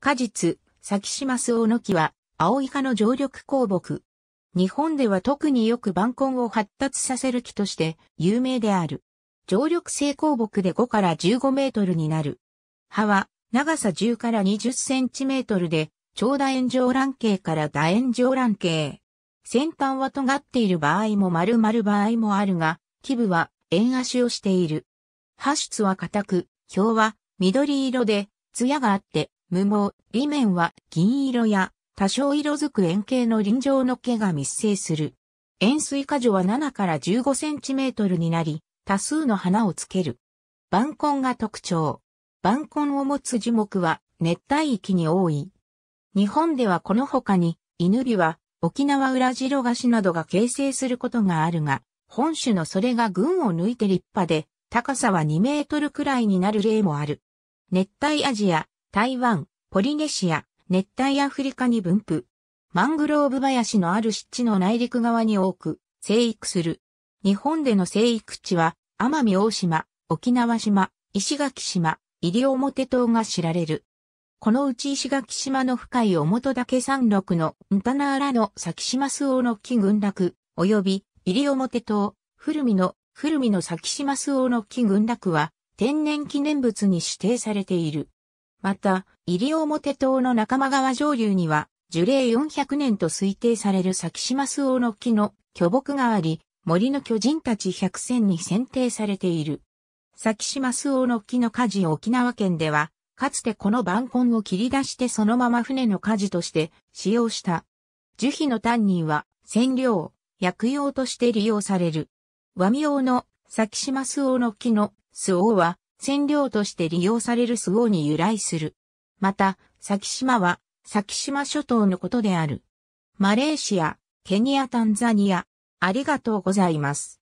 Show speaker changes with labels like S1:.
S1: 果実、サキシマスオノキは、青イカの常緑鉱木。日本では特によく晩婚を発達させる木として有名である。常緑性鉱木で5から15メートルになる。葉は長さ10から20センチメートルで、長楕円状卵形から楕円状卵形。先端は尖っている場合も丸々場合もあるが、基部は円足をしている。葉質は硬く、表は緑色で、艶があって、無毛、裏面は銀色や多少色づく円形の輪状の毛が密生する。円錐果樹は7から15センチメートルになり、多数の花をつける。晩根が特徴。晩根を持つ樹木は熱帯域に多い。日本ではこの他に、犬火は沖縄裏白菓子などが形成することがあるが、本種のそれが群を抜いて立派で、高さは2メートルくらいになる例もある。熱帯アジア、台湾、ポリネシア、熱帯アフリカに分布。マングローブ林のある湿地の内陸側に多く生育する。日本での生育地は、奄美大島、沖縄島、石垣島、西表島が知られる。このうち石垣島の深い表岳山麓のンタナーラの先島周防の木群落、及び西表島、古見の古見の先島周防の木群落は天然記念物に指定されている。また、西表島の仲間川上流には、樹齢400年と推定される咲島巣王の木の巨木があり、森の巨人たち100選に選定されている。咲島巣王の木の火事沖縄県では、かつてこの晩根を切り出してそのまま船の火事として使用した。樹皮の担任は染料、薬用として利用される。和名の咲島巣王の木の巣王は染料として利用されるスごに由来する。また、先島は、先島諸島のことである。マレーシア、ケニア、タンザニア、ありがとうございます。